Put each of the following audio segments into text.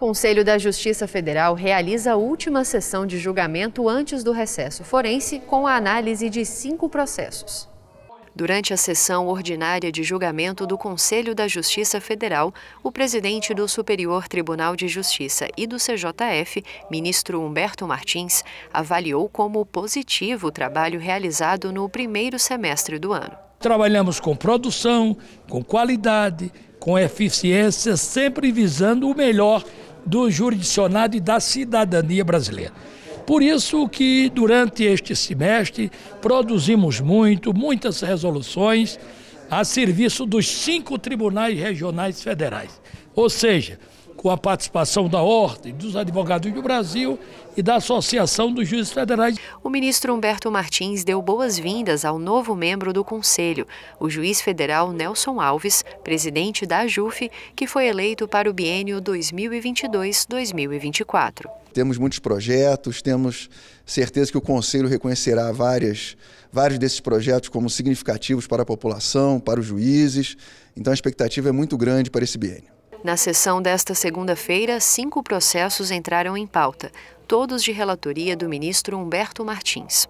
Conselho da Justiça Federal realiza a última sessão de julgamento antes do recesso forense com a análise de cinco processos. Durante a sessão ordinária de julgamento do Conselho da Justiça Federal, o presidente do Superior Tribunal de Justiça e do CJF, ministro Humberto Martins, avaliou como positivo o trabalho realizado no primeiro semestre do ano. Trabalhamos com produção, com qualidade, com eficiência, sempre visando o melhor do jurisdicionado e da cidadania brasileira. Por isso que durante este semestre produzimos muito, muitas resoluções a serviço dos cinco tribunais regionais federais. Ou seja, com a participação da Ordem dos Advogados do Brasil e da Associação dos Juízes Federais. O ministro Humberto Martins deu boas-vindas ao novo membro do Conselho, o juiz federal Nelson Alves, presidente da JUF, que foi eleito para o biênio 2022-2024. Temos muitos projetos, temos certeza que o Conselho reconhecerá várias, vários desses projetos como significativos para a população, para os juízes. Então a expectativa é muito grande para esse biênio. Na sessão desta segunda-feira, cinco processos entraram em pauta, todos de relatoria do ministro Humberto Martins.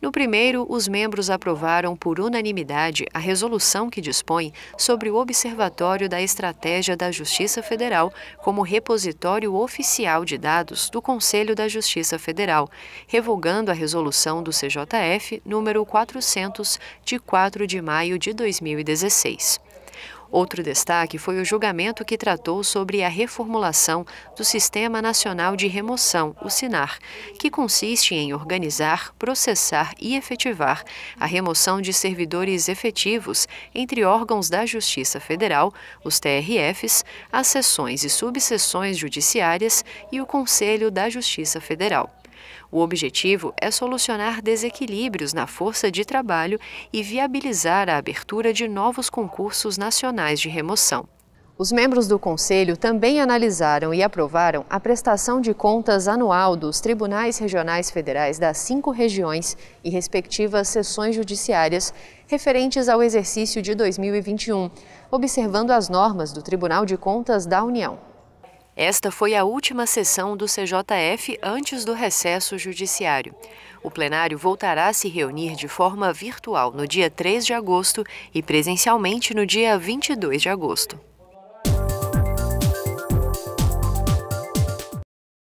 No primeiro, os membros aprovaram por unanimidade a resolução que dispõe sobre o Observatório da Estratégia da Justiça Federal como repositório oficial de dados do Conselho da Justiça Federal, revogando a resolução do CJF número 400 de 4 de maio de 2016. Outro destaque foi o julgamento que tratou sobre a reformulação do Sistema Nacional de Remoção, o SINAR, que consiste em organizar, processar e efetivar a remoção de servidores efetivos entre órgãos da Justiça Federal, os TRFs, as seções e subseções judiciárias e o Conselho da Justiça Federal. O objetivo é solucionar desequilíbrios na força de trabalho e viabilizar a abertura de novos concursos nacionais de remoção. Os membros do Conselho também analisaram e aprovaram a prestação de contas anual dos tribunais regionais federais das cinco regiões e respectivas sessões judiciárias referentes ao exercício de 2021, observando as normas do Tribunal de Contas da União. Esta foi a última sessão do CJF antes do recesso judiciário. O plenário voltará a se reunir de forma virtual no dia 3 de agosto e presencialmente no dia 22 de agosto.